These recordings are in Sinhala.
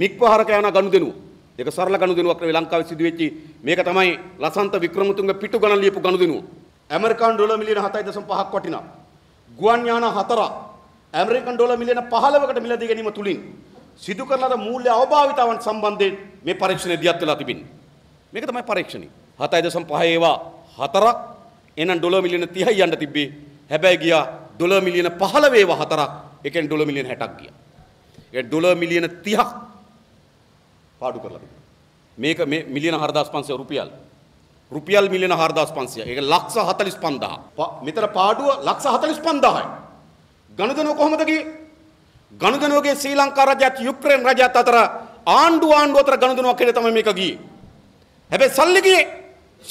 මික්පහරක යන ගනුදෙනුව. ඒක සරල ගනුදෙනුවක් නෙවෙයි ලංකාවේ සිදු වෙච්චි මේක තමයි ලසන්ත වික්‍රමතුංග පිටු ගණන් ලියපු ගනුදෙනුව. ඇමරිකානු ඩොලර් මිලියන 7.5ක් වටිනා. ගුවන් යාන හතරක් ඇමරිකන් ඩොලර් මිලියන 15කට මිලදී ගැනීම තුලින් සිදු කරන ලද මූල්‍ය අවභාවිතාවන් සම්බන්ධයෙන් මේ පරීක්ෂණය දියත් වෙලා තිබෙනවා. මේක තමයි පරීක්ෂණය. 7.5 ඒවා හතරක් එහෙනම් ඩොලර් මිලියන 30යි යන්න තිබ්බේ. හැබැයි ගියා ඩොලර් මිලියන 15 ඒවා හතරක්. ඒ කියන්නේ ඩොලර් මිලියන 60ක් ගියා. ඒ ඩොලර් මිලියන 30ක් පාඩු කරලා මේක මේ මිලියන 4500 රුපියල් රුපියල් මිලියන 4500 ඒක ලක්ෂ 45000 මෙතන පාඩුව ලක්ෂ 45000යි ගනුදෙනුව කොහොමද ගියේ ගනුදෙනුවගේ ශ්‍රී ලංකා රජයත් යුක්‍රේන් රජයත් අතර ආණ්ඩු ආණ්ඩු අතර ගනුදෙනුවක් කියලා තමයි මේක ගියේ හැබැයි සල්ලි ගියේ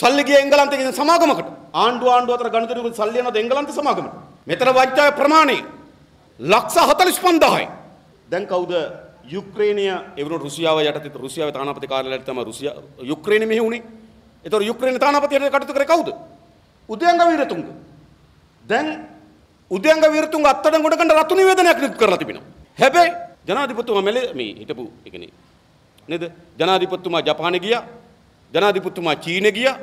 සල්ලි ගියේ එංගලන්තයේ සමාගමකට ආණ්ඩු ආණ්ඩු අතර ගනුදෙනුවකින් සල්ලි යනවාද එංගලන්ත සමාගමට මෙතන වංචාවේ ප්‍රමාණය ලක්ෂ 45000යි දැන් කවුද යුක්්‍රේණය එවරු රුසියාව යටත රුසියාව තානපති කාරලට තම රුසිය යුක්්‍රේණ මෙහි වුණේ එතොර යුක්්‍රේණ තානපතියට කටතු කර කවුද උදයංග වීරතුන්ග දැන් උදයංග වීරතුන් අත්තට ගොඩකට රතු නිවේදනයක් නිකුත් කරලා තිබෙනවා හැබැයි ජනාධිපතිතුමා මෙල මේ හිටපු එකනේ නේද ජනාධිපතිතුමා ජපානෙ ගියා ජනාධිපතිතුමා චීනෙ ගියා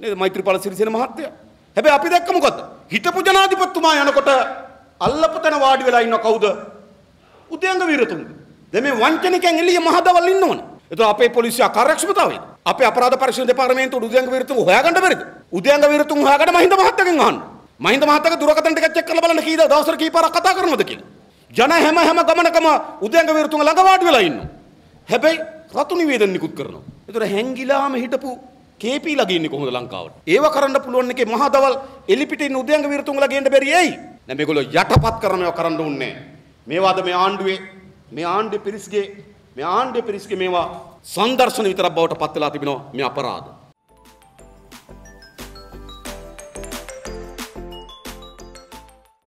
නේද මෛත්‍රීපාල සිරිසේන මහත්තයා හැබැයි අපි දැක්ක මොකද්ද හිටපු ජනාධිපතිතුමා යනකොට අල්ලපතන වාඩි වෙලා ඉන්න කවුද උදයංග වීරතුංග දැන් මේ වංචනිකයන් එළිය මහදවල් ඉන්න ඕනේ. ඒතර අපේ පොලිසිය කාර්යක්ෂමතාවය. අපේ අපරාධ පරීක්ෂණ දෙපාර්තමේන්තුව උද්‍යංග විරුතුන් හොයාගන්න බැරිද? උද්‍යංග විරුතුන් හොයාගන්න මහින්ද මහත්තයගෙන් අහන්න. මහින්ද මහත්තයගේ දුරකථන ටිකක් චෙක් කරලා බලන්න කීයද දවසට කීපාරක් කතා කරනවද කියලා. ජන හැම හැම ගමනකම උද්‍යංග විරුතුන් ළඟ වාඩි වෙලා ඉන්නවා. හැබැයි රතු නිවේදන නිකුත් කරනවා. ඒතර හැංගිලාම හිටපු කේපී ලගින්නේ කොහොමද ලංකාවට? ඒව කරන්න පුළුවන් එකේ මහදවල් එලිපිටින් උද්‍යංග විරුතුන්ලා ගේන්න බැරි ඇයි? දැන් මේගොල්ලෝ යටපත් කරනවා කරන්න ඕනේ. මේවාද මේ ආණ්ඩුවේ මේ ආණ්ඩුවේ පිරිස්ගේ මේ ආණ්ඩුවේ පිරිස්ගේ මේවා සංදර්ශන විතරක් බවට පත් වෙලා තිබෙනවා මේ අපරාධ.